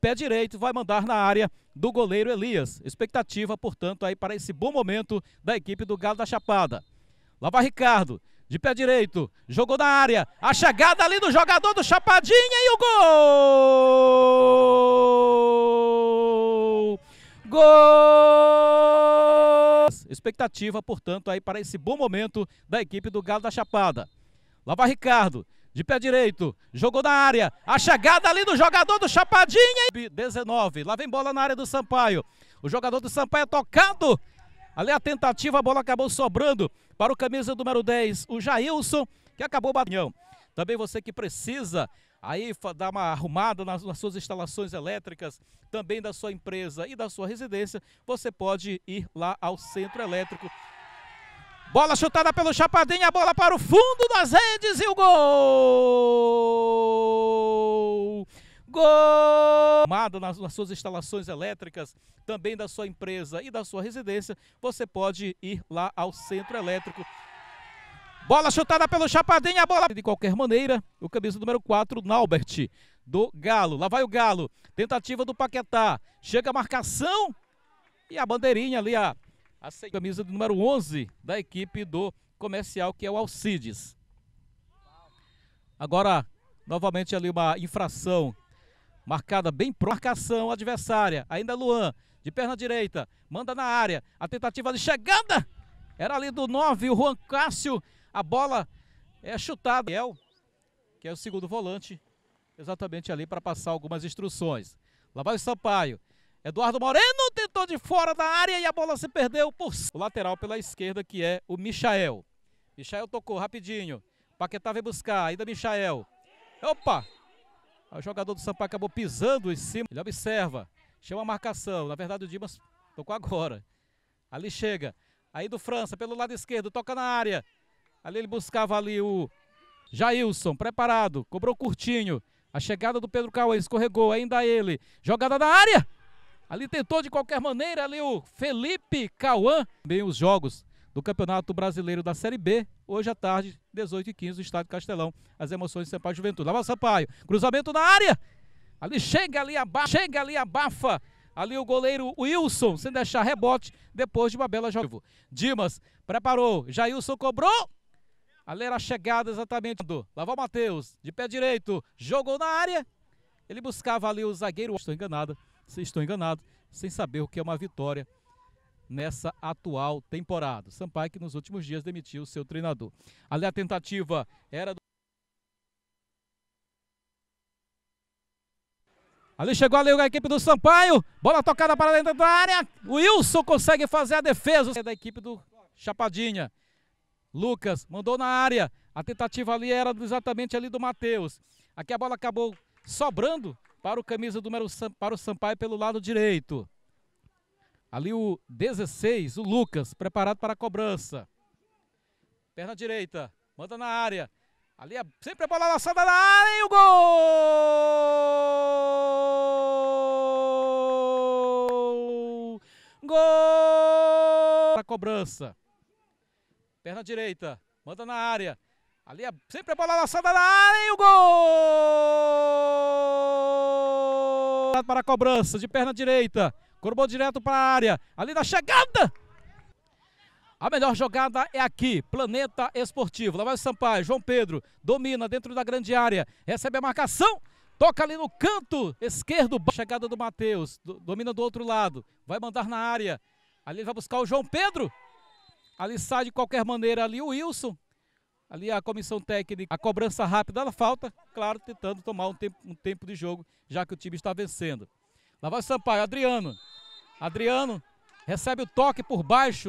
pé direito, vai mandar na área do goleiro Elias. Expectativa, portanto, aí para esse bom momento da equipe do Galo da Chapada. Lá vai Ricardo, de pé direito, jogou na área, a chegada ali do jogador do Chapadinha e o gol! Gol! Expectativa, portanto, aí para esse bom momento da equipe do Galo da Chapada. Lá vai Ricardo, de pé direito, jogou na área, a chegada ali do jogador do Chapadinha, 19, lá vem bola na área do Sampaio, o jogador do Sampaio é tocado, ali a tentativa, a bola acabou sobrando para o camisa número 10, o Jailson, que acabou batendo. Também você que precisa aí dar uma arrumada nas, nas, suas instalações elétricas, também da sua empresa e da sua residência, você pode ir lá ao Centro Elétrico Bola chutada pelo Chapadinha, a bola para o fundo das redes e o gol! Gol! Nas, nas suas instalações elétricas, também da sua empresa e da sua residência, você pode ir lá ao centro elétrico. Bola chutada pelo Chapadinha, a bola de qualquer maneira, o camisa número 4, Naubert, do Galo. Lá vai o Galo, tentativa do Paquetá, chega a marcação e a bandeirinha ali, a a camisa do número 11 da equipe do comercial, que é o Alcides. Agora, novamente ali uma infração marcada bem pro marcação adversária. Ainda Luan, de perna direita, manda na área. A tentativa de chegada era ali do 9, o Juan Cássio. A bola é chutada. Que é o segundo volante, exatamente ali para passar algumas instruções. Lá vai o Sampaio. Eduardo Moreno tentou de fora da área e a bola se perdeu por o lateral pela esquerda, que é o Michael. Michael tocou rapidinho. Paquetá vem buscar, ainda Michael. Opa! O jogador do Sampaio acabou pisando em cima. Ele observa, chama a marcação. Na verdade, o Dimas tocou agora. Ali chega. Aí do França, pelo lado esquerdo, toca na área. Ali ele buscava ali o Jailson, preparado, cobrou curtinho. A chegada do Pedro Cauã escorregou, ainda ele. Jogada na área! Ali tentou de qualquer maneira ali o Felipe Cauã. Bem, os jogos do Campeonato Brasileiro da Série B, hoje à tarde, 18h15, no Estádio Castelão. As emoções de Sampaio Juventude. Lá vai o Sampaio, cruzamento na área. Ali chega ali, abafa, chega ali, abafa. Ali o goleiro Wilson, sem deixar rebote, depois de uma bela jogada. Dimas preparou, Jailson cobrou. Ali era a chegada exatamente do. Lá vai o Matheus, de pé direito, jogou na área. Ele buscava ali o zagueiro, estou enganado se estão enganado, sem saber o que é uma vitória nessa atual temporada. Sampaio que nos últimos dias demitiu seu treinador. Ali a tentativa era do Ali chegou ali a equipe do Sampaio. Bola tocada para dentro da área. O Wilson consegue fazer a defesa é da equipe do Chapadinha. Lucas mandou na área. A tentativa ali era exatamente ali do Matheus. Aqui a bola acabou sobrando para o camisa número para o Sampaio pelo lado direito. Ali o 16, o Lucas, preparado para a cobrança. Perna direita, manda na área. Ali é sempre a bola lançada na área e o gol! Gol! Para a cobrança. Perna direita, manda na área. Ali é sempre a bola lançada na área e o gol! para a cobrança de perna direita. Corbou direto para a área. Ali na chegada. A melhor jogada é aqui, Planeta Esportivo. Lá vai o Sampaio, João Pedro, domina dentro da grande área, recebe a marcação, toca ali no canto esquerdo, chegada do Matheus, do, domina do outro lado, vai mandar na área. Ali vai buscar o João Pedro. Ali sai de qualquer maneira ali o Wilson, Ali a comissão técnica, a cobrança rápida da falta, claro, tentando tomar um tempo, um tempo de jogo, já que o time está vencendo. Lá vai Sampaio, Adriano. Adriano recebe o toque por baixo.